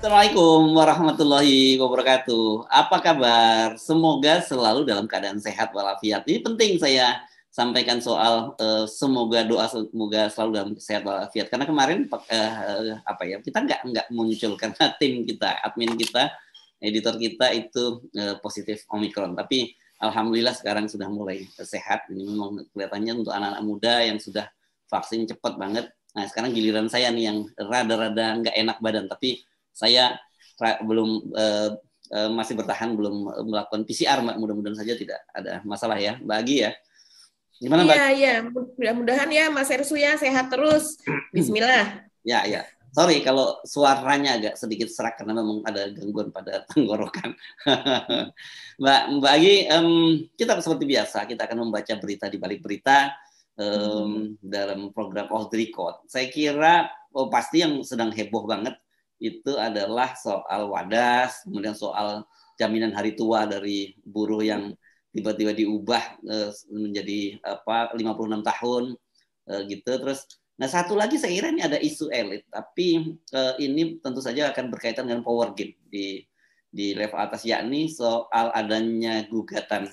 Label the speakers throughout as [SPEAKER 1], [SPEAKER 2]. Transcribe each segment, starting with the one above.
[SPEAKER 1] Assalamualaikum warahmatullahi wabarakatuh. Apa kabar? Semoga selalu dalam keadaan sehat walafiat. Ini penting saya sampaikan soal uh, semoga doa semoga selalu dalam sehat walafiat. Karena kemarin uh, apa ya kita nggak nggak muncul karena tim kita, admin kita, editor kita itu uh, positif omikron. Tapi alhamdulillah sekarang sudah mulai sehat. Ini memang kelihatannya untuk anak-anak muda yang sudah vaksin cepat banget. Nah sekarang giliran saya nih yang rada-rada nggak enak badan, tapi saya belum uh, masih bertahan belum melakukan PCR mudah-mudahan saja tidak ada masalah ya Mbak Agi ya gimana Mbak? Iya
[SPEAKER 2] iya mudah-mudahan ya Mas Ersu ya sehat terus Bismillah
[SPEAKER 1] ya ya sorry kalau suaranya agak sedikit serak karena memang ada gangguan pada tenggorokan Mbak Mbak Agi um, kita seperti biasa kita akan membaca berita di balik berita um, dalam program Off the Record saya kira oh pasti yang sedang heboh banget itu adalah soal wadas, kemudian soal jaminan hari tua dari buruh yang tiba-tiba diubah eh, menjadi apa 56 tahun eh, gitu terus nah satu lagi saya kira ini ada isu elit tapi eh, ini tentu saja akan berkaitan dengan power game di di level atas yakni soal adanya gugatan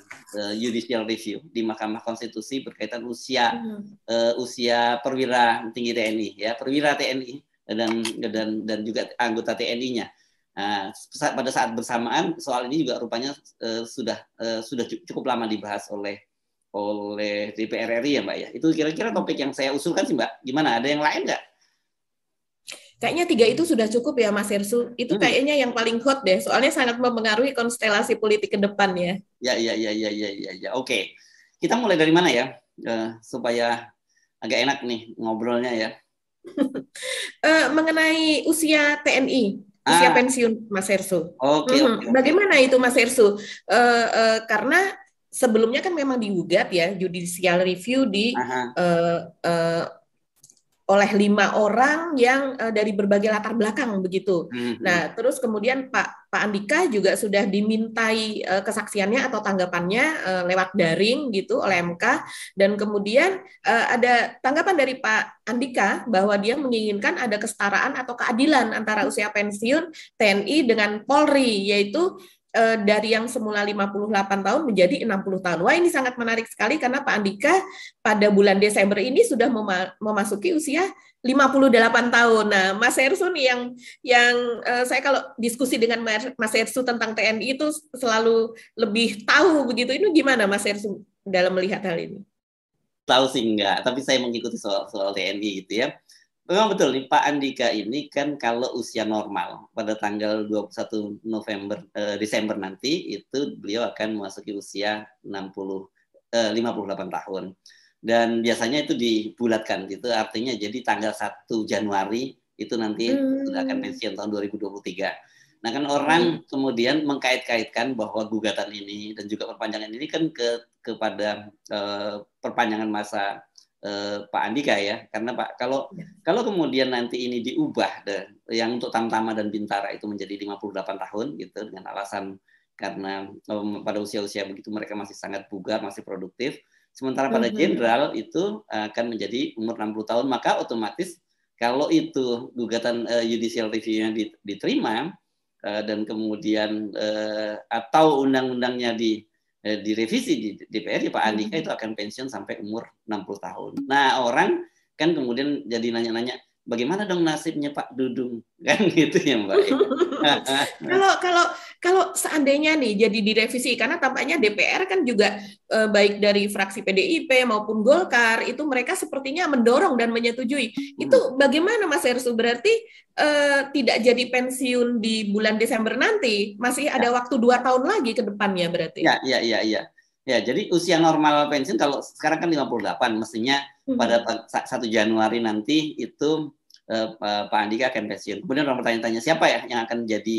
[SPEAKER 1] judicial review di Mahkamah Konstitusi berkaitan usia -hmm. usia perwira tinggi TNI ya perwira TNI dan dan dan juga anggota TNI-nya. Nah, pada saat bersamaan soal ini juga rupanya uh, sudah uh, sudah cukup lama dibahas oleh oleh DPR RI ya Mbak ya. Itu kira-kira topik yang saya usulkan sih Mbak. Gimana? Ada yang lain nggak?
[SPEAKER 2] Kayaknya tiga itu sudah cukup ya Mas Hersu. Itu hmm. kayaknya yang paling hot deh. Soalnya sangat mempengaruhi konstelasi politik ke depan ya.
[SPEAKER 1] Ya ya ya ya ya ya. ya. Oke. Kita mulai dari mana ya? Uh, supaya agak enak nih ngobrolnya ya
[SPEAKER 2] uh, mengenai usia TNI, ah. usia pensiun Mas Ersu.
[SPEAKER 1] Oke. Okay, hmm. okay,
[SPEAKER 2] Bagaimana itu Mas Ersu? Uh, eh, uh, eh, karena sebelumnya kan memang digugat ya judicial review di uh, oleh lima orang yang uh, dari berbagai latar belakang begitu. Mm-hmm. Nah, terus kemudian Pak Pak Andika juga sudah dimintai uh, kesaksiannya atau tanggapannya uh, lewat daring gitu oleh MK dan kemudian uh, ada tanggapan dari Pak Andika bahwa dia menginginkan ada kesetaraan atau keadilan antara hmm. usia pensiun TNI dengan Polri yaitu Eh, dari yang semula 58 tahun menjadi 60 tahun. Wah, ini sangat menarik sekali karena Pak Andika pada bulan Desember ini sudah memasuki usia 58 tahun. Nah, Mas Ersu nih yang yang eh, saya kalau diskusi dengan Mas Ersu tentang TNI itu selalu lebih tahu begitu. Ini gimana Mas Ersu dalam
[SPEAKER 1] melihat hal ini? Tahu sih enggak, tapi saya mengikuti soal soal TNI gitu ya Memang betul nih Pak Andika ini kan kalau usia normal pada tanggal 21 November eh, Desember nanti itu beliau akan memasuki usia 60 eh, 58 tahun. Dan biasanya itu dibulatkan gitu artinya jadi tanggal 1 Januari itu nanti hmm. sudah akan hmm. pensiun tahun 2023. Nah kan orang hmm. kemudian mengkait-kaitkan bahwa gugatan ini dan juga perpanjangan ini kan ke kepada eh, perpanjangan masa Eh, Pak Andika ya, karena Pak kalau iya. kalau kemudian nanti ini diubah deh, yang untuk Tamtama dan Bintara itu menjadi 58 tahun gitu dengan alasan karena um, pada usia-usia begitu mereka masih sangat bugar, masih produktif. Sementara pada mhm. jenderal itu akan menjadi umur 60 tahun, maka otomatis kalau itu gugatan uh, judicial review-nya diterima uh, dan kemudian uh, atau undang-undangnya di eh, direvisi di DPR ya Pak Andika hmm. itu akan pensiun sampai umur 60 tahun. Nah, orang kan kemudian jadi nanya-nanya bagaimana dong nasibnya Pak Dudung kan gitu ya Mbak. Ya. kalau
[SPEAKER 2] kalau kalau seandainya nih jadi direvisi karena tampaknya DPR kan juga eh, baik dari fraksi PDIP maupun Golkar itu mereka sepertinya mendorong dan menyetujui. Hmm. Itu bagaimana Mas Ersu berarti eh, tidak jadi pensiun di bulan Desember nanti masih ada ya. waktu dua tahun lagi ke depannya berarti. Ya
[SPEAKER 1] ya ya ya. Ya, jadi usia normal pensiun kalau sekarang kan 58, mestinya hmm. pada 1 Januari nanti itu Eh, Pak Andika akan pensiun. Kemudian orang bertanya-tanya siapa ya yang akan jadi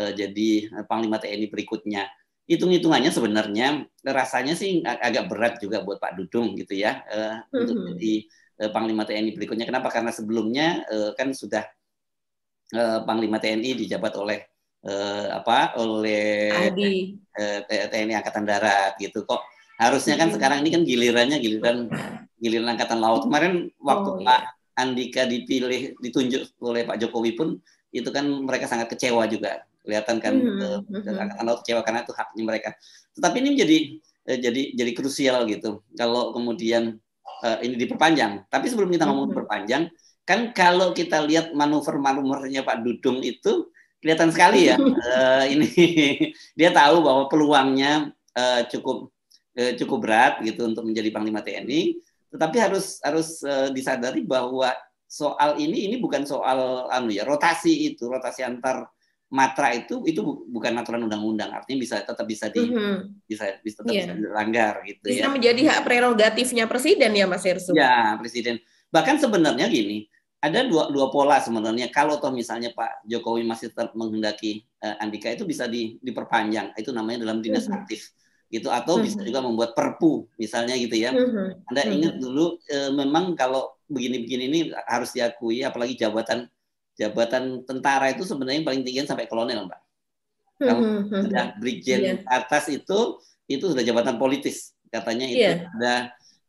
[SPEAKER 1] eh, jadi eh, Panglima TNI berikutnya. Hitung-hitungannya sebenarnya rasanya sih agak berat juga buat Pak Dudung gitu ya untuk mm-hmm. jadi Panglima TNI berikutnya. Kenapa? Karena sebelumnya kan sudah Panglima TNI dijabat oleh apa oleh
[SPEAKER 2] Adi.
[SPEAKER 1] TNI Angkatan Darat gitu kok harusnya kan mm-hmm. sekarang ini kan gilirannya giliran giliran angkatan laut kemarin waktu oh, Pak iya. Andika dipilih ditunjuk oleh Pak Jokowi pun itu kan mereka sangat kecewa juga kelihatan kan mm-hmm. kecewa karena itu haknya mereka. Tetapi ini menjadi eh, jadi jadi krusial gitu kalau kemudian uh, ini diperpanjang. Tapi sebelum kita ngomong mm-hmm. perpanjang, kan kalau kita lihat manuver-manuvernya Pak Dudung itu kelihatan sekali ya uh, ini dia tahu bahwa peluangnya uh, cukup uh, cukup berat gitu untuk menjadi panglima TNI tetapi harus harus eh, disadari bahwa soal ini ini bukan soal anu ya rotasi itu rotasi antar matra itu itu bukan aturan undang-undang artinya bisa tetap bisa di mm-hmm. bisa tetap yeah. bisa dilanggar gitu bisa ya. menjadi hak prerogatifnya presiden ya Mas Hersu. Ya presiden bahkan sebenarnya gini ada dua dua pola sebenarnya kalau toh misalnya Pak Jokowi masih menghendaki uh, Andika itu bisa di, diperpanjang itu namanya dalam dinas mm-hmm. aktif gitu atau bisa mm-hmm. juga membuat perpu misalnya gitu ya. Mm-hmm. Anda mm-hmm. ingat dulu e, memang kalau begini-begini ini harus diakui apalagi jabatan jabatan tentara itu sebenarnya yang paling tinggi sampai kolonel, Mbak.
[SPEAKER 2] Kalau sudah
[SPEAKER 1] brigjen yeah. atas itu itu sudah jabatan politis katanya itu yeah. ada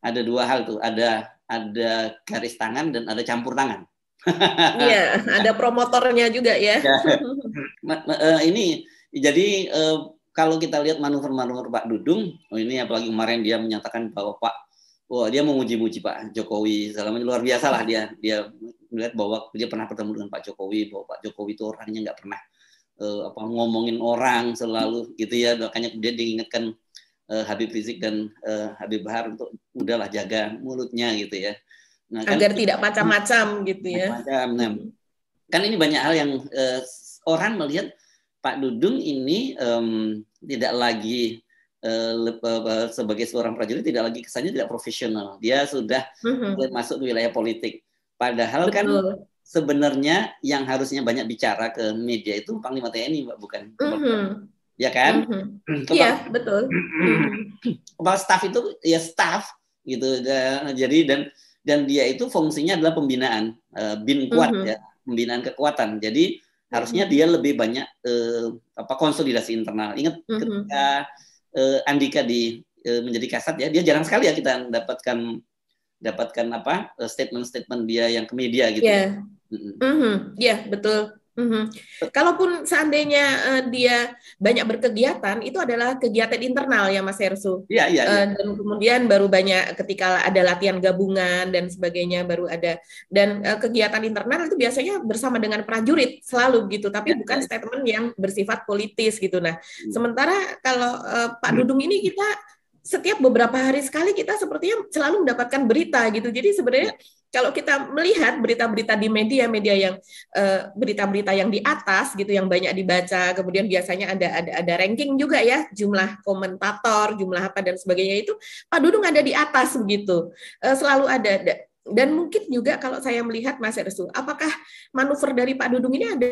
[SPEAKER 1] ada dua hal tuh, ada ada garis tangan dan ada campur tangan. Iya, ada promotornya juga ya. Iya. Eh, ini jadi eh, kalau kita lihat manuver-manuver Pak Dudung, oh ini apalagi kemarin dia menyatakan bahwa Pak, wah oh dia memuji-muji Pak Jokowi, selama ini luar biasa lah dia, dia melihat bahwa dia pernah bertemu dengan Pak Jokowi, bahwa Pak Jokowi itu orangnya nggak pernah uh, apa ngomongin orang selalu gitu ya, makanya dia diingatkan uh, Habib Rizik dan uh, Habib Bahar untuk udahlah jaga mulutnya gitu ya. Nah, kan agar kan, tidak macam-macam gitu ya. Macam. Nah, kan ini banyak hal yang uh, orang melihat Pak Dudung ini um, tidak lagi eh, eh, eh, sebagai seorang prajurit tidak lagi kesannya tidak profesional. Dia sudah mm-hmm. masuk di wilayah politik. Padahal kan Betul. kan sebenarnya yang harusnya banyak bicara ke media itu Panglima TNI, Mbak, bukan? Mm-hmm. Ya kan? Mm-hmm. Iya, betul. Kepala staf itu ya staf gitu. Jadi dan dan dia itu fungsinya adalah pembinaan, bin kuat mm-hmm. ya, pembinaan kekuatan. Jadi harusnya dia lebih banyak uh, apa konsolidasi internal. Ingat mm -hmm. ketika uh, Andika di uh, menjadi kasat ya, dia jarang sekali ya kita dapatkan dapatkan apa statement-statement dia yang ke media gitu. Yeah. Ya. Iya.
[SPEAKER 2] Mm -hmm. yeah, betul hmm Kalaupun seandainya uh, dia banyak berkegiatan, itu adalah kegiatan internal ya Mas Hersu. Iya iya. Ya. Uh, dan kemudian baru banyak ketika ada latihan gabungan dan sebagainya baru ada dan uh, kegiatan internal itu biasanya bersama dengan prajurit selalu gitu, tapi ya, bukan ya. statement yang bersifat politis gitu. Nah, hmm. sementara kalau uh, Pak hmm. Dudung ini kita setiap beberapa hari sekali kita sepertinya selalu mendapatkan berita gitu. Jadi sebenarnya ya kalau kita melihat berita-berita di media media yang eh, berita-berita yang di atas gitu yang banyak dibaca kemudian biasanya ada ada ada ranking juga ya jumlah komentator jumlah apa dan sebagainya itu Pak Dudung ada di atas begitu eh, selalu ada, dan mungkin juga kalau saya melihat Mas Ersu apakah manuver dari Pak Dudung ini ada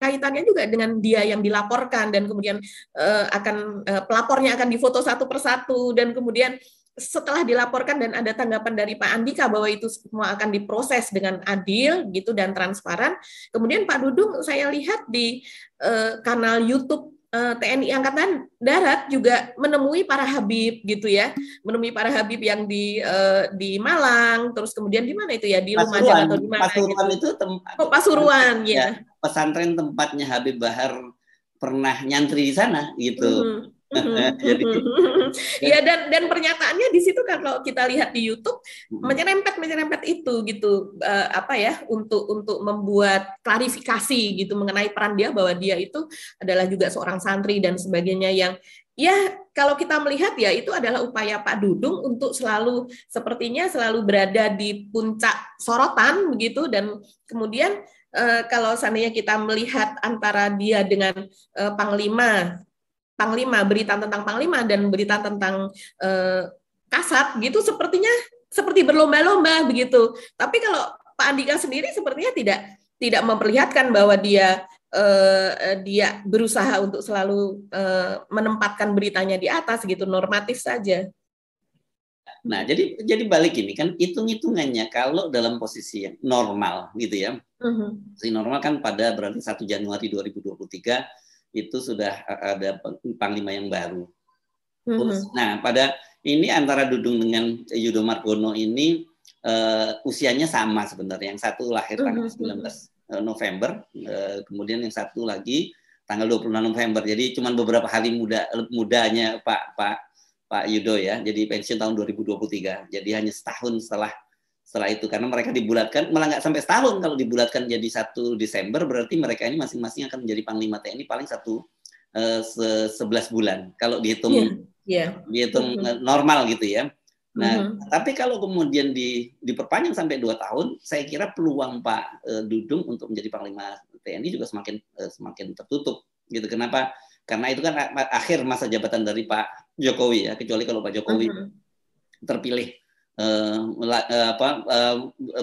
[SPEAKER 2] kaitannya juga dengan dia yang dilaporkan dan kemudian uh, akan uh, pelapornya akan difoto satu persatu dan kemudian setelah dilaporkan dan ada tanggapan dari Pak Andika bahwa itu semua akan diproses dengan adil gitu dan transparan. Kemudian Pak Dudung saya lihat di eh, kanal YouTube eh, TNI Angkatan Darat juga menemui para Habib gitu ya, menemui para Habib yang di uh, di Malang, terus kemudian di mana itu ya di Lumajang atau di mana? Gitu? Pasuruan gitu.
[SPEAKER 1] itu tempat. Oh Pasuruan ya. ya. Pesantren tempatnya Habib Bahar pernah nyantri di sana gitu. Hmm. Jadi
[SPEAKER 2] ya dan dan pernyataannya di situ kan kalau kita lihat di YouTube menyerempet menyerempet itu gitu uh, apa ya untuk untuk membuat klarifikasi gitu mengenai peran dia bahwa dia itu adalah juga seorang santri dan sebagainya yang ya kalau kita melihat ya itu adalah upaya Pak Dudung untuk selalu sepertinya selalu berada di puncak sorotan begitu dan kemudian uh, kalau seandainya kita melihat antara dia dengan uh, Panglima Panglima, berita tentang Panglima dan berita tentang eh, Kasat gitu sepertinya seperti berlomba-lomba begitu. Tapi kalau Pak Andika sendiri sepertinya tidak tidak memperlihatkan bahwa dia eh, dia berusaha untuk selalu eh, menempatkan beritanya di atas gitu normatif saja.
[SPEAKER 1] Nah, jadi jadi balik ini kan hitung-hitungannya kalau dalam posisi yang normal gitu ya. Uh -huh. si normal kan pada berarti 1 Januari 2023 itu sudah eh, ada panglima yang baru. Mm-hmm. Nah, pada ini antara Dudung dengan Yudo Margono ini uh, usianya sama sebenarnya. Yang satu lahir tanggal mm-hmm. 19 eh, November, uh, kemudian yang satu lagi tanggal 26 November. Jadi cuma beberapa hari muda mudanya Pak Pak Pak Yudo ya. Jadi pensiun tahun 2023. Jadi hanya setahun setelah setelah itu karena mereka dibulatkan malah nggak sampai setahun kalau dibulatkan jadi satu Desember berarti mereka ini masing-masing akan menjadi panglima TNI paling satu eh, sebelas bulan kalau dihitung yeah. Yeah. dihitung mm -hmm. normal gitu ya. Nah, mm -hmm. tapi kalau kemudian di, diperpanjang sampai dua tahun, saya kira peluang Pak uh, Dudung untuk menjadi Panglima TNI juga semakin uh, semakin tertutup gitu. Kenapa? Karena itu kan akhir masa jabatan dari Pak Jokowi ya, kecuali kalau Pak Jokowi mm -hmm. terpilih uh, apa, uh,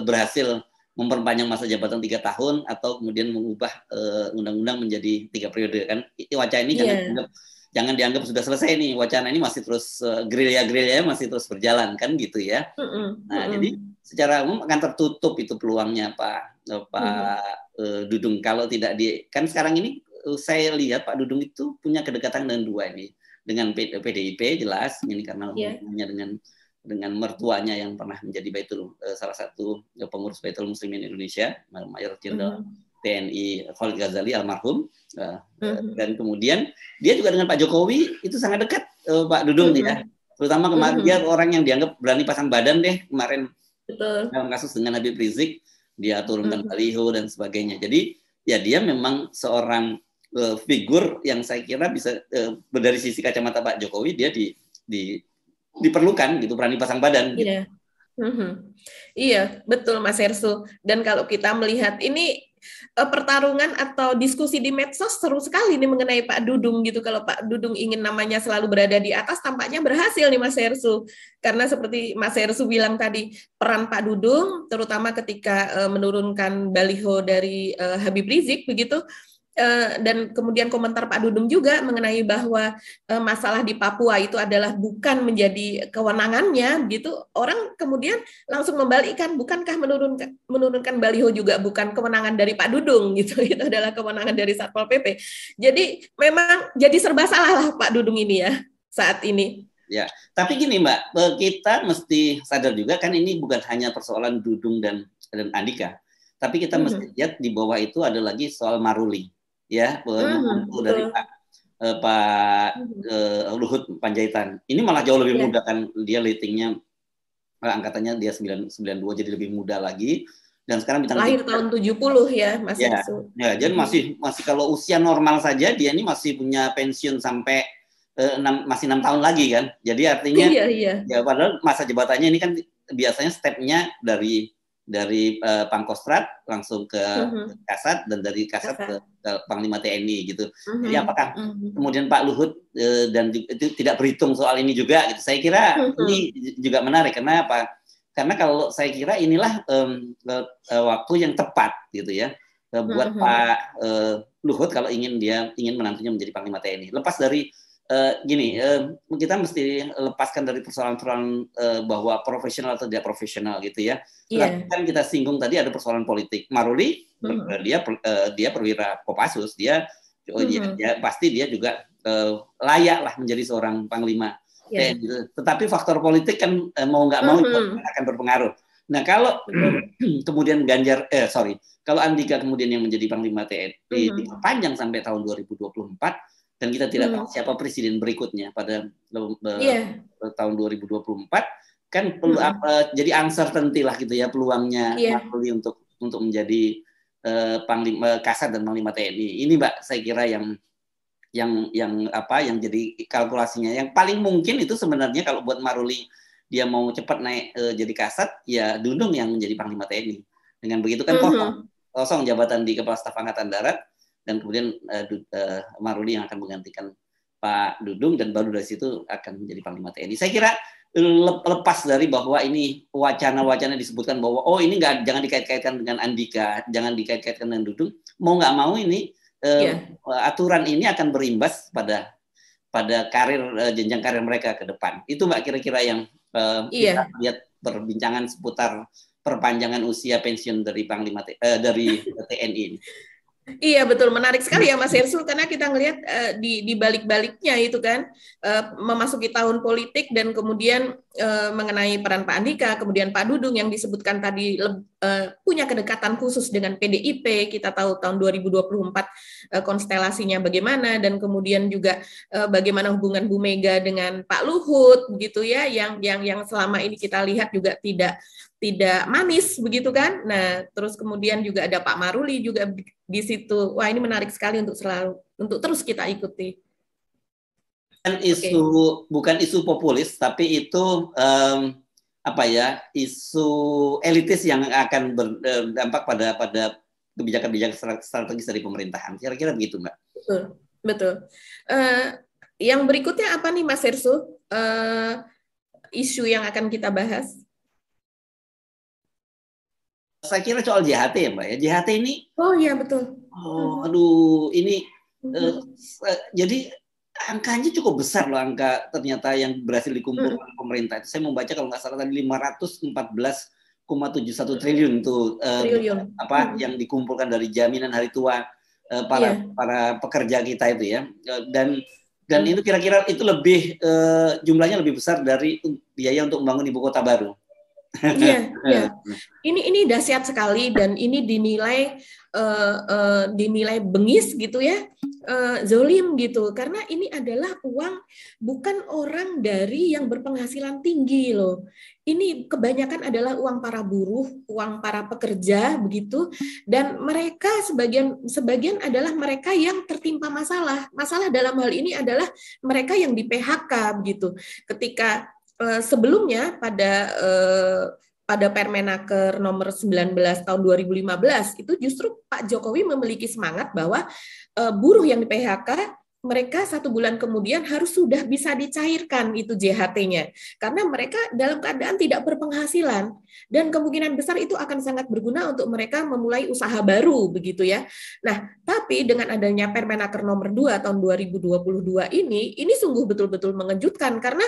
[SPEAKER 1] berhasil memperpanjang masa jabatan tiga tahun atau kemudian mengubah undang-undang uh, menjadi tiga periode kan wacana ini yeah. jangan iya. dianggap jangan dianggap sudah selesai nih wacana ini masih terus uh, gerilya gerilya masih terus berjalan kan gitu ya mm
[SPEAKER 2] hmm nah mm hmm jadi
[SPEAKER 1] secara umum akan tertutup itu peluangnya pak pak mm. uh, Dudung kalau tidak di kan sekarang ini saya lihat Pak Dudung itu punya kedekatan dengan dua ini dengan PDIP jelas ini karena iya. hubungannya yeah. dengan dengan mertuanya yang pernah menjadi Baitul eh, salah satu pengurus Baitul Muslimin Indonesia, Mayor Jenderal mm-hmm. TNI Khalid Ghazali almarhum. Mm-hmm. Dan kemudian dia juga dengan Pak Jokowi itu sangat dekat Pak Dudung mm-hmm. ya. Mhm. Terutama kemarin mm-hmm. dia orang yang dianggap berani pasang badan deh kemarin Betul. dalam kasus dengan Habib Rizik dia turunkan mm-hmm. baliho dan sebagainya. Jadi ya dia memang seorang uh, figur yang saya kira bisa uh, dari sisi kacamata Pak Jokowi dia di di diperlukan gitu berani pasang badan. Gitu.
[SPEAKER 2] Iya. Mm-hmm. Iya, betul Mas Ersu. Dan kalau kita melihat ini eh, pertarungan atau diskusi di medsos seru sekali nih mengenai Pak Dudung gitu. Kalau Pak Dudung ingin namanya selalu berada di atas, tampaknya berhasil nih Mas Hersu. Karena seperti Mas Hersu bilang tadi, peran Pak Dudung, terutama ketika eh, menurunkan baliho dari eh, Habib Rizik begitu, Eh, dan kemudian komentar Pak Dudung juga mengenai bahwa eh, masalah di Papua itu adalah bukan menjadi kewenangannya gitu orang kemudian langsung membalikkan bukankah menurunkan menurunkan baliho juga bukan kewenangan dari Pak Dudung gitu itu adalah kewenangan dari Satpol PP jadi memang jadi serba salah lah Pak Dudung ini ya saat ini
[SPEAKER 1] Ya, tapi gini Mbak, eh, kita mesti sadar juga kan ini bukan hanya persoalan Dudung dan dan Andika, tapi kita hmm. mesti lihat di bawah itu ada lagi soal Maruli ya hmm, dari Pak uh, Pak uh, Luhut Panjaitan. Ini malah jauh lebih yeah. muda kan dia ratingnya eh, angkatannya dia sembilan dua, jadi lebih muda lagi dan sekarang bintang lahir tahun
[SPEAKER 2] 70 ya Mas ya,
[SPEAKER 1] ya jadi masih masih kalau usia normal saja dia ini masih punya pensiun sampai uh, 6, masih enam tahun lagi kan jadi artinya iya, iya. ya padahal masa jabatannya ini kan biasanya stepnya dari dari uh, Pangkostrat langsung ke uh-huh. Kasat dan dari Kasat, Ke, ke Panglima TNI gitu. Uh-huh. Jadi mm-hmm. apakah uh-huh. kemudian Pak Luhut uh, dan itu tidak berhitung soal ini juga? Gitu. Saya kira uh-huh. ini juga menarik karena apa? Karena kalau saya kira inilah um, waktu yang tepat gitu ya buat uh-huh. Pak uh, Luhut kalau ingin dia ingin menantunya menjadi Panglima TNI. Lepas dari Eh, gini, uh, kita mesti lepaskan dari persoalan-persoalan uh, bahwa profesional atau tidak profesional gitu ya. Yeah. Iya. Kan kita singgung tadi ada persoalan politik. Maruli mm. dia uh, dia perwira Kopassus, dia mm. hmm. dia, dia pasti dia juga uh, layak lah menjadi seorang panglima. Yeah. Gitu. Tetapi faktor politik kan uh, mau nggak mau mm -hmm. akan berpengaruh. Nah kalau kemudian Ganjar, eh sorry, kalau Andika kemudian yang menjadi panglima TNI mm -hmm. ribu sampai tahun 2024, dan kita tidak hmm. tahu siapa presiden berikutnya pada yeah. Iya. tahun 2024 kan perlu hmm. apa jadi answer tentilah gitu ya peluangnya yeah. Maruli untuk untuk menjadi uh, panglima eh, kasat dan panglima TNI ini mbak saya kira yang yang yang apa yang jadi kalkulasinya yang paling mungkin itu sebenarnya kalau buat Maruli dia mau cepat naik uh, jadi kasat ya Dunung yang menjadi panglima TNI dengan begitu kan hmm. kosong mm -hmm. kosong jabatan di kepala staf angkatan darat dan kemudian uh, Maruli yang akan menggantikan Pak Dudung dan baru dari situ akan menjadi Panglima TNI. Saya kira lepas dari bahwa ini wacana-wacana disebutkan bahwa oh ini nggak jangan dikait-kaitkan dengan Andika, jangan dikait-kaitkan dengan Dudung, mau nggak mau ini uh, eh, yeah. aturan ini akan berimbas pada pada karir uh, jenjang karir mereka ke depan. Itu mbak kira-kira yang uh, yeah. kita lihat perbincangan seputar perpanjangan usia pensiun dari panglima uh, dari TNI ini.
[SPEAKER 2] Iya betul menarik sekali ya Mas Hersul hmm. karena kita ngelihat uh, di di balik-baliknya itu kan uh, memasuki tahun politik dan kemudian uh, mengenai peran Pak Andika kemudian Pak Dudung yang disebutkan tadi uh, punya kedekatan khusus dengan PDIP kita tahu tahun 2024 uh, konstelasinya bagaimana dan kemudian juga uh, bagaimana hubungan Bu Mega dengan Pak Luhut begitu ya yang yang yang selama ini kita lihat juga tidak tidak manis begitu kan. Nah, terus kemudian juga ada Pak Maruli juga di situ. Wah, ini menarik sekali untuk selalu untuk terus kita ikuti.
[SPEAKER 1] Bukan isu bukan isu populis, tapi itu um, apa ya? isu elitis yang akan eh, berdampak pada pada kebijakan-kebijakan strategis dari pemerintahan. Kira-kira begitu, Mbak.
[SPEAKER 2] Betul. Betul. Uh, yang berikutnya apa nih Mas Hersu? Uh, isu yang akan
[SPEAKER 1] kita bahas? saya kira soal JHT ya Mbak ya. JHT ini
[SPEAKER 2] Oh iya betul.
[SPEAKER 1] Oh, mhm. aduh ini uh, jadi angkanya cukup besar loh angka ternyata yang berhasil dikumpulkan mhm. pemerintah itu. Saya membaca kalau nggak salah tadi 514,71 triliun itu uh, triliun. apa hmm. yang dikumpulkan dari jaminan hari tua uh, para yeah. para pekerja kita itu ya. dan dan hmm. itu kira-kira itu lebih uh, jumlahnya lebih besar dari biaya untuk membangun ibu kota baru. Iya, iya.
[SPEAKER 2] Ini ini dahsyat sekali dan ini dinilai uh, uh, dinilai bengis gitu ya, uh, zolim gitu. Karena ini adalah uang bukan orang dari yang berpenghasilan tinggi loh. Ini kebanyakan adalah uang para buruh, uang para pekerja begitu. Dan mereka sebagian sebagian adalah mereka yang tertimpa masalah. Masalah dalam hal ini adalah mereka yang di PHK begitu. Ketika Eh, sebelumnya pada eh, pada Permenaker nomor 19 tahun 2015 itu justru Pak Jokowi memiliki semangat bahwa eh, buruh yang di PHK mereka satu bulan kemudian harus sudah bisa dicairkan itu JHT-nya karena mereka dalam keadaan tidak berpenghasilan dan kemungkinan besar itu akan sangat berguna untuk mereka memulai usaha baru begitu ya. Nah, tapi dengan adanya Permenaker nomor 2 tahun 2022 ini ini sungguh betul-betul mengejutkan karena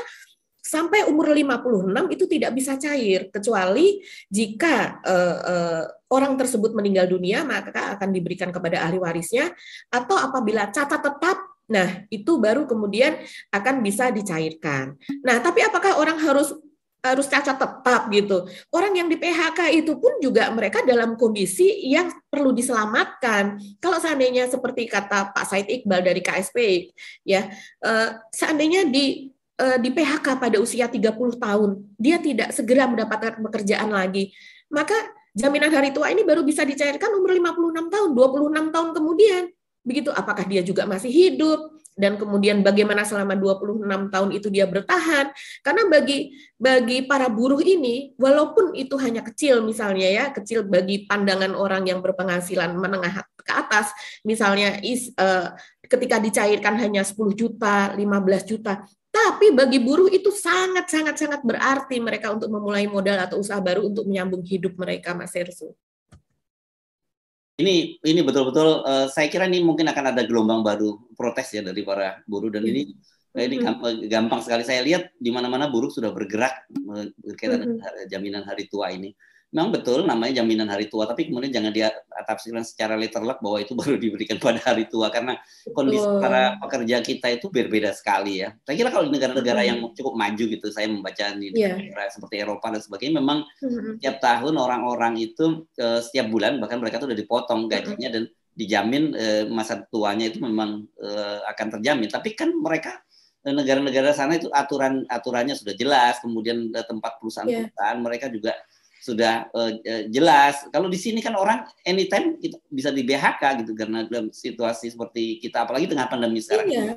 [SPEAKER 2] sampai umur 56 itu tidak bisa cair kecuali jika uh, uh, orang tersebut meninggal dunia maka akan diberikan kepada ahli warisnya atau apabila cacat tetap nah itu baru kemudian akan bisa dicairkan. Nah, tapi apakah orang harus harus cacat tetap gitu. Orang yang di PHK itu pun juga mereka dalam kondisi yang perlu diselamatkan. Kalau seandainya seperti kata Pak Said Iqbal dari KSP ya, eh, seandainya di Eh, di PHK pada usia 30 tahun, dia tidak segera mendapatkan pekerjaan lagi, maka jaminan hari tua ini baru bisa dicairkan umur 56 tahun, 26 tahun kemudian. Begitu apakah dia juga masih hidup dan kemudian bagaimana selama 26 tahun itu dia bertahan? Karena bagi bagi para buruh ini walaupun itu hanya kecil misalnya ya, kecil bagi pandangan orang yang berpenghasilan menengah ke atas, misalnya is, uh, ketika dicairkan hanya 10 juta, 15 juta, tapi bagi buruh itu sangat sangat sangat berarti mereka untuk memulai modal atau usaha baru untuk menyambung hidup mereka, Mas Ersu.
[SPEAKER 1] Ini ini betul-betul uh, saya kira ini mungkin akan ada gelombang baru protes ya dari para buruh dan hmm. ini iya. ini gampang, eh, gampang sekali saya lihat di mana-mana buruh sudah bergerak eh, berkaitan dengan jaminan hari tua ini memang betul namanya jaminan hari tua tapi kemudian jangan diatapsikan secara literal bahwa itu baru diberikan pada hari tua karena kondisi betul. para pekerja kita itu berbeda sekali ya saya kira kalau di negara-negara yang hmm. cukup maju gitu saya membaca di yeah. negara seperti Eropa dan sebagainya memang mm-hmm. setiap tahun orang-orang itu eh, setiap bulan bahkan mereka itu udah dipotong hmm. gajinya hmm dan dijamin eh, masa tuanya itu memang eh, akan terjamin tapi kan mereka negara-negara sana itu aturan aturannya sudah jelas kemudian tempat perusahaan-perusahaan yeah. Iya. mereka juga sudah uh, jelas. Kalau di sini kan orang anytime kita bisa di BHK gitu karena dalam situasi seperti kita apalagi tengah pandemi sekarang. Iya.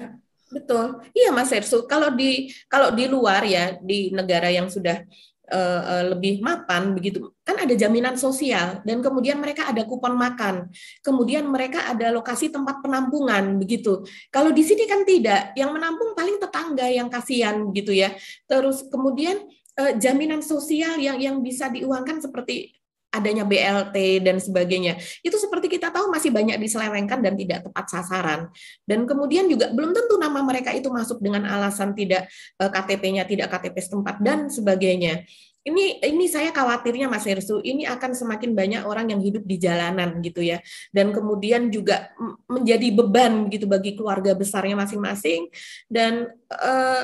[SPEAKER 2] Betul. Iya Mas Ersu, kalau di kalau di luar ya di negara yang sudah eh, lebih mapan begitu kan ada jaminan sosial dan kemudian mereka ada kupon makan. Kemudian mereka ada lokasi tempat penampungan begitu. Kalau di sini kan tidak, yang menampung paling tetangga yang kasihan gitu ya. Terus kemudian eh, jaminan sosial yang yang bisa diuangkan seperti adanya BLT dan sebagainya. Itu seperti kita tahu masih banyak diselewengkan dan tidak tepat sasaran. Dan kemudian juga belum tentu nama mereka itu masuk dengan alasan tidak eh, KTP-nya tidak KTP setempat dan sebagainya. Ini ini saya khawatirnya Mas Hersu, ini akan semakin banyak orang yang hidup di jalanan gitu ya. Dan kemudian juga menjadi beban gitu bagi keluarga besarnya masing-masing dan eh,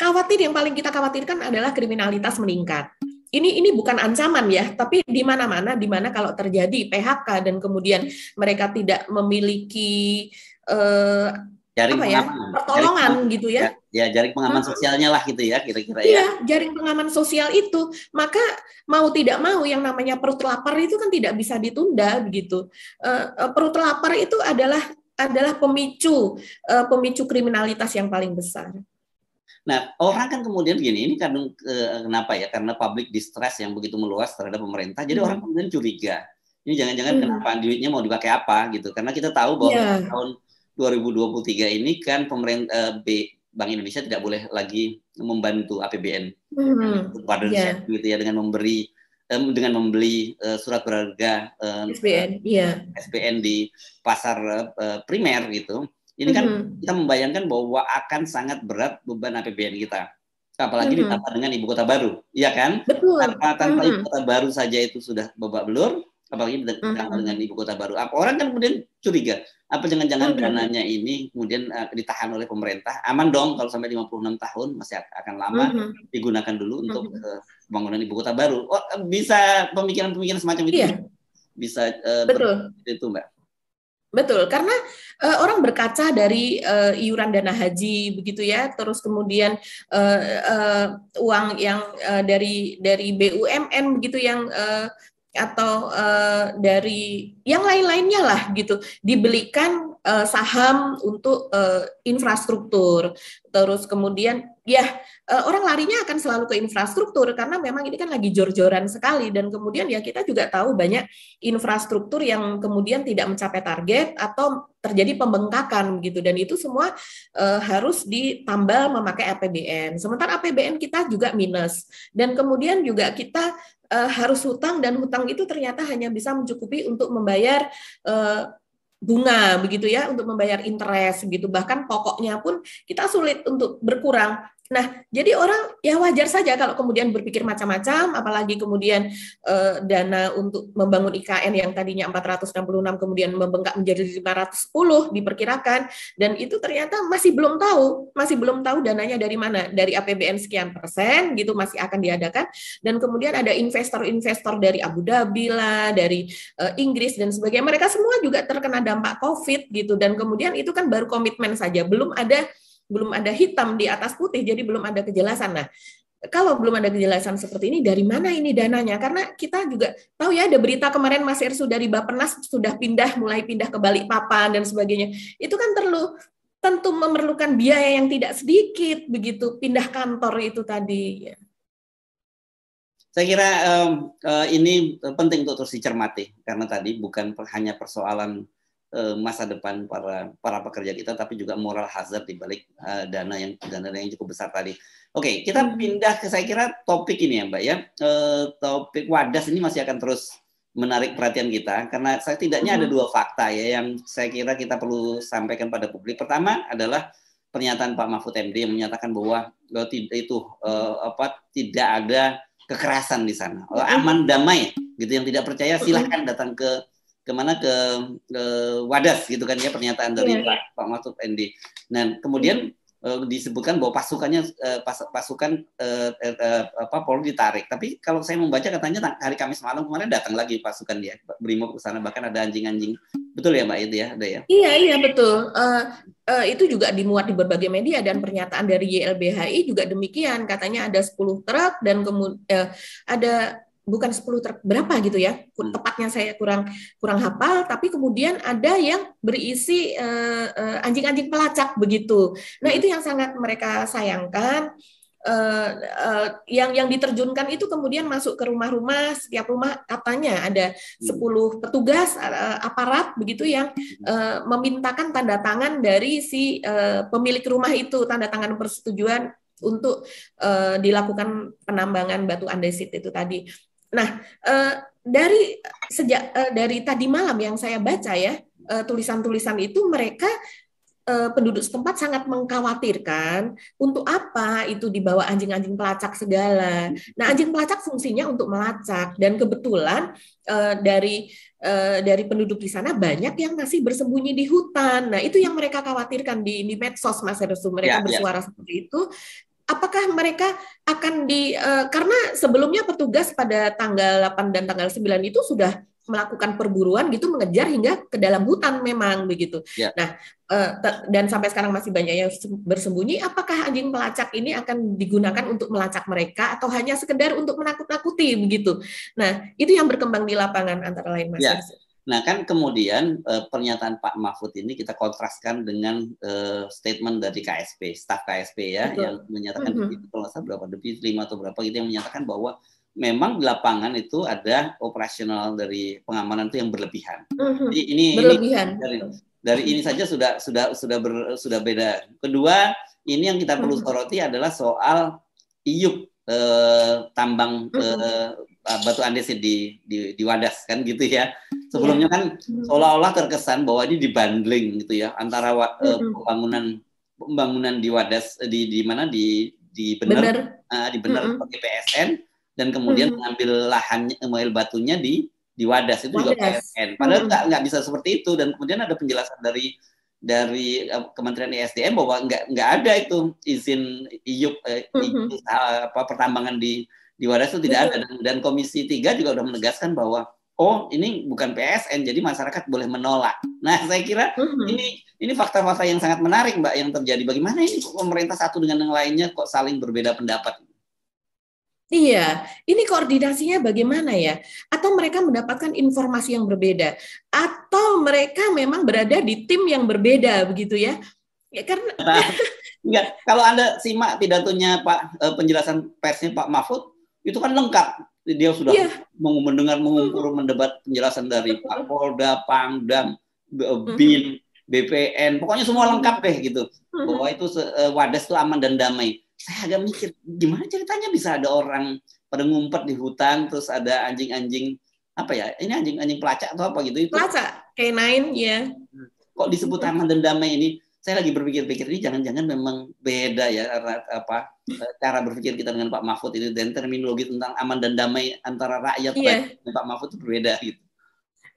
[SPEAKER 2] Khawatir yang paling kita khawatirkan adalah kriminalitas meningkat. Ini ini bukan ancaman ya, tapi di mana-mana di mana kalau terjadi PHK dan kemudian mereka tidak memiliki eh,
[SPEAKER 1] jaring apa ya, pengaman. pertolongan jaring, gitu ya. ya. ya jaring pengaman hmm. sosialnya lah gitu ya kira-kira ya. ya
[SPEAKER 2] jaring pengaman sosial itu maka mau tidak mau yang namanya perut lapar itu kan tidak bisa ditunda begitu uh, perut lapar itu adalah adalah pemicu uh, pemicu kriminalitas yang paling besar
[SPEAKER 1] Nah, orang kan kemudian begini ini kadang eh, kenapa ya? Karena public distress yang begitu meluas terhadap pemerintah, jadi hmm. orang kemudian curiga. Ini jangan-jangan hmm. kenapa duitnya mau dipakai apa gitu? Karena kita tahu bahwa yeah. tahun 2023 ini kan pemerintah eh, B, Bank Indonesia tidak boleh lagi membantu APBN
[SPEAKER 2] hmm.
[SPEAKER 1] pada yeah. gitu ya dengan memberi dengan membeli eh, surat berharga SPN SBN, yeah. SBN iya. di pasar primer gitu ini kan mm-hmm. kita membayangkan bahwa akan sangat berat beban APBN kita. Apalagi mm-hmm. ditambah dengan ibu kota baru, iya kan? Betul. Tanpa, tanpa mm-hmm. ibu kota baru saja itu sudah babak belur, apalagi ditambah mm-hmm. dengan ibu kota baru. Orang kan kemudian curiga, apa jangan-jangan mm-hmm. dananya ini kemudian uh, ditahan oleh pemerintah? Aman dong kalau sampai 56 tahun masih akan lama mm-hmm. digunakan dulu untuk mm-hmm. uh, pembangunan ibu kota baru. Oh, eh, bisa pemikiran-pemikiran semacam itu. Yeah. Bisa uh, betul itu, Mbak.
[SPEAKER 2] Betul, karena uh, orang berkaca dari uh, iuran dana haji begitu ya, terus kemudian uh, uh, uang yang uh, dari dari BUMN begitu yang uh, atau uh, dari yang lain-lainnya lah gitu dibelikan uh, saham untuk uh, infrastruktur. Terus kemudian ya uh, orang larinya akan selalu ke infrastruktur karena memang ini kan lagi jor-joran sekali dan kemudian ya kita juga tahu banyak infrastruktur yang kemudian tidak mencapai target atau terjadi pembengkakan gitu dan itu semua uh, harus ditambal memakai APBN. Sementara APBN kita juga minus dan kemudian juga kita uh, harus hutang dan hutang itu ternyata hanya bisa mencukupi untuk membayar uh, bunga begitu ya untuk membayar interest begitu bahkan pokoknya pun kita sulit untuk berkurang Nah, jadi orang ya wajar saja kalau kemudian berpikir macam-macam, apalagi kemudian eh, dana untuk membangun IKN yang tadinya 466 kemudian membengkak menjadi 510 diperkirakan dan itu ternyata masih belum tahu, masih belum tahu dananya dari mana, dari APBN sekian persen gitu masih akan diadakan dan kemudian ada investor-investor dari Abu Dhabi lah, dari eh, Inggris dan sebagainya. Mereka semua juga terkena dampak Covid gitu dan kemudian itu kan baru komitmen saja, belum ada belum ada hitam di atas putih, jadi belum ada kejelasan. Nah, kalau belum ada kejelasan seperti ini, dari mana ini dananya? Karena kita juga tahu ya ada berita kemarin Mas Ersu dari Bapenas sudah pindah, mulai pindah ke Balikpapan dan sebagainya. Itu kan perlu tentu memerlukan biaya yang tidak sedikit begitu pindah kantor itu tadi. Ya.
[SPEAKER 1] Saya kira um, uh, ini penting untuk terus dicermati karena tadi bukan hanya persoalan Eh, masa depan para para pekerja kita tapi juga moral hazard di balik uh, dana yang dana yang cukup besar tadi. Oke, okay, kita hmm. pindah ke saya kira topik ini ya Mbak ya. Uh, topik wadas ini masih akan terus menarik perhatian kita karena saya tidaknya ada hmm. dua fakta ya yang saya kira kita perlu sampaikan pada publik. Pertama adalah pernyataan Pak Mahfud MD yang menyatakan bahwa tidak itu uh, apa tidak ada kekerasan di sana. Hmm. Aman damai gitu yang tidak percaya silahkan datang ke kemana ke, ke Wadas gitu kan ya pernyataan dari yeah. Pak, Pak Mahfud MD. Nah kemudian uh, disebutkan bahwa pasukannya uh, pas, pasukan uh, uh, apa Polri ditarik. Tapi kalau saya membaca katanya hari Kamis malam kemarin datang lagi pasukan dia Brimob ke sana bahkan ada anjing-anjing. Betul ya Mbak itu ya ada ya?
[SPEAKER 2] Iya iya betul. Uh, uh, itu juga dimuat di berbagai media dan pernyataan dari YLBHI juga demikian katanya ada 10 truk dan kemudian uh, ada bukan 10 ter, berapa gitu ya hmm. tepatnya saya kurang kurang hafal tapi kemudian ada yang berisi eh, eh, anjing-anjing uh, uh, pelacak begitu nah itu yang sangat mereka sayangkan Uh, uh, yang yang diterjunkan itu kemudian masuk ke rumah-rumah setiap rumah katanya ada 10 hmm. petugas uh, aparat begitu yang uh, memintakan tanda tangan dari si uh, pemilik rumah itu tanda tangan persetujuan untuk uh, dilakukan penambangan batu andesit itu tadi. Nah, eh, dari sejak eh, dari tadi malam yang saya baca ya eh, tulisan-tulisan itu mereka penduduk setempat sangat mengkhawatirkan untuk apa itu dibawa anjing-anjing pelacak segala. Nah, anjing pelacak fungsinya untuk melacak dan kebetulan eh, dari eh, dari penduduk di sana banyak yang masih bersembunyi di hutan. Nah, itu yang mereka khawatirkan di di medsos Mas Hersu. Mereka ya, ya. bersuara ya. seperti itu apakah mereka akan di uh, karena sebelumnya petugas pada tanggal 8 dan tanggal 9 itu sudah melakukan perburuan gitu mengejar hingga ke dalam hutan memang begitu. Ya. Nah, uh, dan sampai sekarang masih banyak yang bersembunyi. Apakah anjing pelacak ini akan digunakan untuk melacak mereka atau hanya sekedar untuk menakut-nakuti begitu? Nah, itu yang berkembang di lapangan antara lain Mas. Ya.
[SPEAKER 1] Nah kan kemudian eh, pernyataan Pak Mahfud ini kita kontraskan dengan eh, statement dari KSP, staf KSP ya, Betul. yang menyatakan mm -hmm. kalau saya berapa lebih lima atau berapa gitu yang menyatakan bahwa memang di lapangan itu ada operasional dari pengamanan itu yang berlebihan. Mm-hmm. ini berlebihan. Ini dari, dari ini saja sudah sudah sudah ber, sudah beda. Kedua, ini yang kita perlu mm-hmm. soroti adalah soal iup eh, tambang mm-hmm. eh, Ah, batu andesit di, di di Wadas kan gitu ya. Sebelumnya iya. kan seolah-olah terkesan bahwa ini dibanding gitu ya antara uh, pembangunan pembangunan di Wadas eh, di di mana di di benar, Uh, ah, di benar mm -hmm. PSN dan kemudian mm -hmm. mengambil lahannya eh, mengambil batunya di di Wadas itu Wadas. juga PSN. Padahal nggak mm -hmm. nggak bisa seperti itu dan kemudian ada penjelasan dari dari Kementerian ESDM bahwa nggak nggak ada itu izin IUP, eh, mm -hmm. apa pertambangan di di Wadas itu tidak ada dan, dan Komisi tiga juga sudah menegaskan bahwa oh ini bukan PSN jadi masyarakat boleh menolak. Nah saya kira mm-hmm. ini ini fakta-fakta yang sangat menarik mbak yang terjadi. Bagaimana ini pemerintah satu dengan yang lainnya kok saling berbeda pendapat?
[SPEAKER 2] Iya, ini koordinasinya bagaimana ya? Atau mereka mendapatkan informasi yang berbeda, atau mereka memang berada di tim yang berbeda, begitu ya? Ya karena
[SPEAKER 1] nah, enggak. Kalau anda simak pidatonya Pak eh, penjelasan persnya Pak Mahfud, itu kan lengkap dia sudah yeah. Iya. mendengar hmm. mengumpul mendebat penjelasan dari Pak Polda, Pangdam, eh, hmm. BIN, BPN, pokoknya semua lengkap deh gitu. Hmm. Bahwa itu eh, wadah itu aman dan damai. Saya agak mikir gimana ceritanya bisa ada orang pada ngumpet di hutan terus ada anjing-anjing apa ya? Ini anjing-anjing pelacak atau apa gitu itu. Pelacak, kayak ya ya. Kok disebut aman dan damai ini? saya lagi berpikir-pikir ini jangan-jangan memang beda ya apa eh, cara berpikir kita dengan Pak Mahfud itu dan terminologi tentang aman dan damai antara rakyat, yeah. dan Pak Mahfud itu berbeda gitu.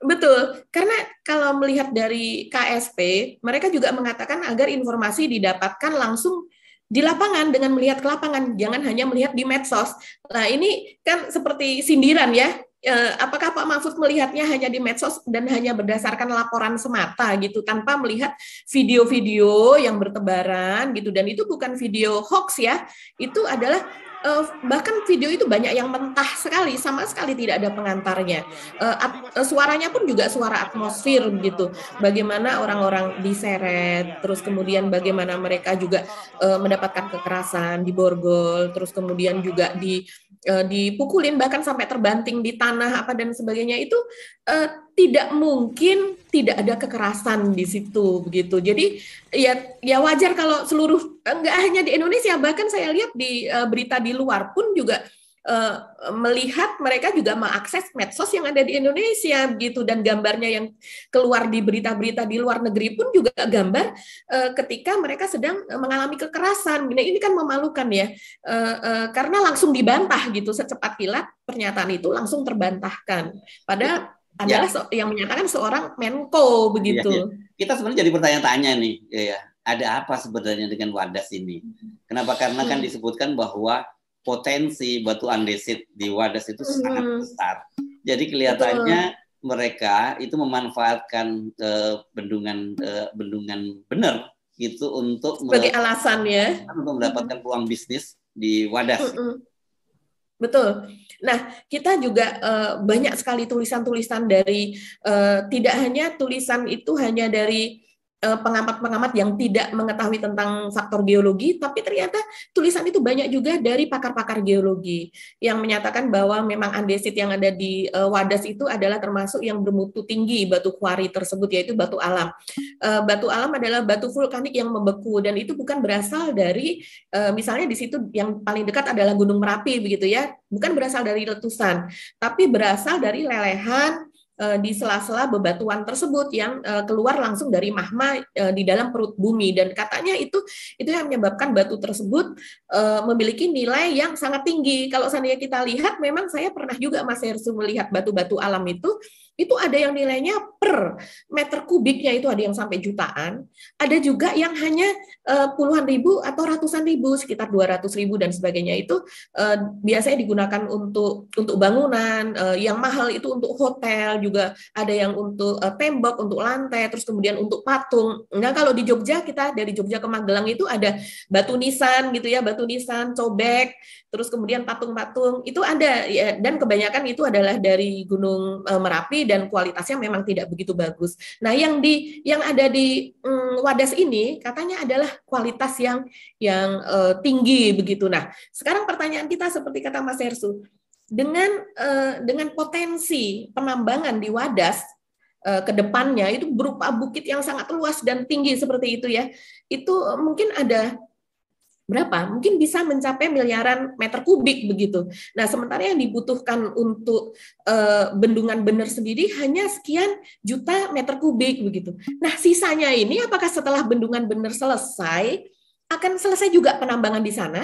[SPEAKER 1] Betul,
[SPEAKER 2] karena kalau melihat dari KSP, mereka juga mengatakan agar informasi didapatkan langsung di lapangan dengan melihat ke lapangan, jangan hanya melihat di medsos. Nah ini kan seperti sindiran ya, Eh, apakah Pak Mahfud melihatnya hanya di medsos dan hanya berdasarkan laporan semata gitu tanpa melihat video-video yang bertebaran gitu dan itu bukan video hoax ya itu adalah uh, bahkan video itu banyak yang mentah sekali, sama sekali tidak ada pengantarnya. Uh, uh, suaranya pun juga suara atmosfer gitu. Bagaimana orang-orang diseret, terus kemudian bagaimana mereka juga uh, mendapatkan kekerasan, di borgol, terus kemudian juga di Eh, dipukulin bahkan sampai terbanting di tanah apa dan sebagainya itu uh, tidak mungkin tidak ada kekerasan di situ begitu. Jadi ya ya wajar kalau seluruh enggak eh, hanya di Indonesia bahkan saya lihat di uh, berita di luar pun juga Eh, melihat mereka juga mengakses medsos yang ada di Indonesia gitu dan gambarnya yang keluar di berita-berita di luar negeri pun juga gambar uh, ketika mereka sedang mengalami kekerasan. Nah, ini kan memalukan ya. Uh, uh, karena langsung dibantah gitu secepat kilat pernyataan itu langsung terbantahkan. Padahal adalah ya. yang menyatakan seorang Menko begitu. Ya, ya. Kita sebenarnya
[SPEAKER 1] jadi bertanya-tanya nih, ya, ya. ada apa sebenarnya dengan Wadas ini? Hmm. Kenapa? Karena kan hmm. disebutkan bahwa potensi batu andesit di Wadas itu hmm. sangat besar. Jadi kelihatannya Betul. mereka itu memanfaatkan uh, bendungan uh, bendungan benar itu untuk sebagai alasan ya untuk mendapatkan hmm. peluang bisnis di Wadas. Mm-mm.
[SPEAKER 2] Hmm. Betul. Nah, kita juga uh, banyak sekali tulisan-tulisan dari uh, tidak hanya tulisan itu hanya dari Eh, pengamat-pengamat yang tidak mengetahui tentang faktor geologi, tapi ternyata tulisan itu banyak juga dari pakar-pakar geologi yang menyatakan bahwa memang andesit yang ada di uh, Wadas itu adalah termasuk yang bermutu tinggi batu kuari tersebut yaitu batu alam. Uh, batu alam adalah batu vulkanik yang membeku dan itu bukan berasal dari uh, misalnya di situ yang paling dekat adalah Gunung Merapi begitu ya, bukan berasal dari letusan, tapi berasal dari lelehan Eh, di sela-sela bebatuan tersebut yang eh, keluar langsung dari mahma eh, di dalam perut bumi dan katanya itu itu yang menyebabkan batu tersebut memiliki nilai yang sangat tinggi. Kalau seandainya kita lihat memang saya pernah juga Mas Hersu melihat batu-batu alam itu itu ada yang nilainya per meter kubiknya itu ada yang sampai jutaan, ada juga yang hanya eh, puluhan ribu atau ratusan ribu, sekitar dua ratus ribu dan sebagainya itu eh, biasanya digunakan untuk untuk bangunan, eh, yang mahal itu untuk hotel juga ada yang untuk tembok, untuk lantai, terus kemudian untuk patung. Nah, kalau di Jogja kita dari Jogja ke Magelang itu ada batu nisan gitu ya, batu nisan, cobek, terus kemudian patung-patung itu ada ya, dan kebanyakan itu adalah dari Gunung Merapi dan kualitasnya memang tidak begitu bagus. Nah, yang di yang ada di mm, Wadas ini katanya adalah kualitas yang yang uh, tinggi begitu. Nah, sekarang pertanyaan kita seperti kata Mas Hersu, dengan uh, dengan potensi penambangan di Wadas eh, ke depannya itu berupa bukit yang sangat luas dan tinggi seperti itu ya. Itu mungkin ada berapa? Mungkin bisa mencapai miliaran meter kubik begitu. Nah, sementara yang dibutuhkan untuk e, bendungan bener sendiri hanya sekian juta meter kubik begitu. Nah, sisanya ini apakah setelah bendungan bener selesai akan selesai juga penambangan di sana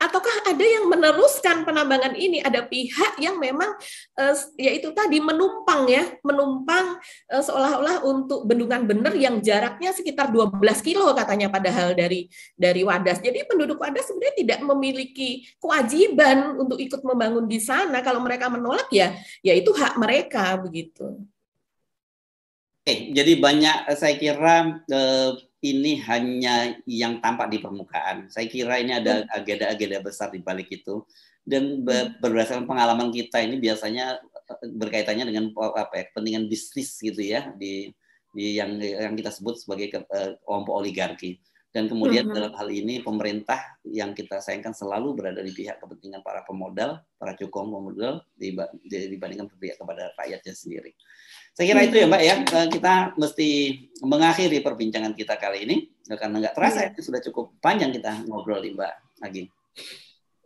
[SPEAKER 2] ataukah ada yang meneruskan penambangan ini ada pihak yang memang eh, yaitu tadi menumpang ya menumpang eh, seolah-olah untuk bendungan bener yang jaraknya sekitar 12 kilo katanya padahal dari dari Wadas jadi penduduk Wadas sebenarnya tidak memiliki kewajiban untuk ikut membangun di sana kalau mereka menolak ya yaitu hak mereka begitu
[SPEAKER 1] Oke, jadi banyak eh, saya kira eh, ini hanya yang tampak di permukaan. Saya kira ini ada hmm. agenda-agenda besar di balik itu. Dan hmm. berdasarkan pengalaman kita ini biasanya eh, berkaitannya dengan apa ya, kepentingan bisnis gitu ya di, di yang yang kita sebut sebagai eh, kelompok oligarki. Dan kemudian mm -hmm. dalam hal ini pemerintah yang kita sayangkan selalu berada di pihak kepentingan para pemodal, para cukong pemodal dibandingkan pihak kepada rakyatnya sendiri.
[SPEAKER 2] Saya kira itu ya Mbak ya, hmm. eh,
[SPEAKER 1] kita mesti mengakhiri perbincangan kita kali ini ya, karena nggak terasa iya. itu sudah cukup panjang kita ngobrol di Mbak lagi.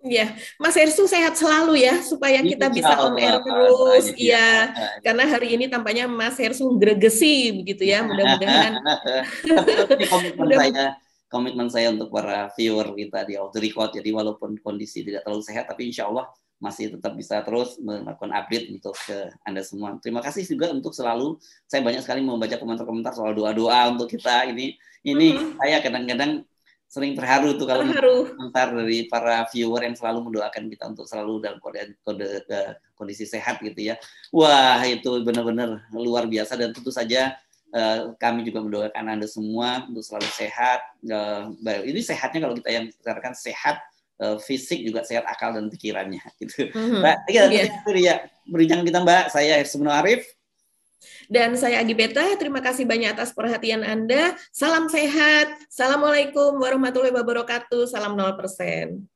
[SPEAKER 2] Ya, Mas Ersu sehat selalu ya supaya gitu, kita bisa on air terus. Iya. iya, karena hari ini tampaknya Mas Ersu gregesi begitu ya. Mudah-mudahan.
[SPEAKER 1] komitmen saya, komitmen saya untuk para viewer kita di Audrey record. Jadi walaupun kondisi tidak terlalu sehat, tapi insya Allah masih tetap bisa terus melakukan update untuk ke Anda semua. Terima kasih juga untuk selalu saya banyak sekali membaca komentar-komentar soal doa-doa untuk kita ini. Ini mm-hmm. saya kadang-kadang sering terharu tuh kalau terharu. komentar dari para viewer yang selalu mendoakan kita untuk selalu dalam kode, kondisi sehat gitu ya. Wah, itu benar-benar luar biasa dan tentu saja eh, kami juga mendoakan Anda semua untuk selalu sehat. Eh, ini sehatnya kalau kita yang katakan sehat Eh, fisik juga sehat akal dan pikirannya gitu. Mm-hmm. Mbak, iya, yeah. Iya. itu kita Mbak, saya Hifsibun Arif.
[SPEAKER 2] Dan saya Agi Beta, terima kasih banyak atas perhatian Anda. Salam sehat. Assalamualaikum warahmatullahi wabarakatuh. Salam 0%.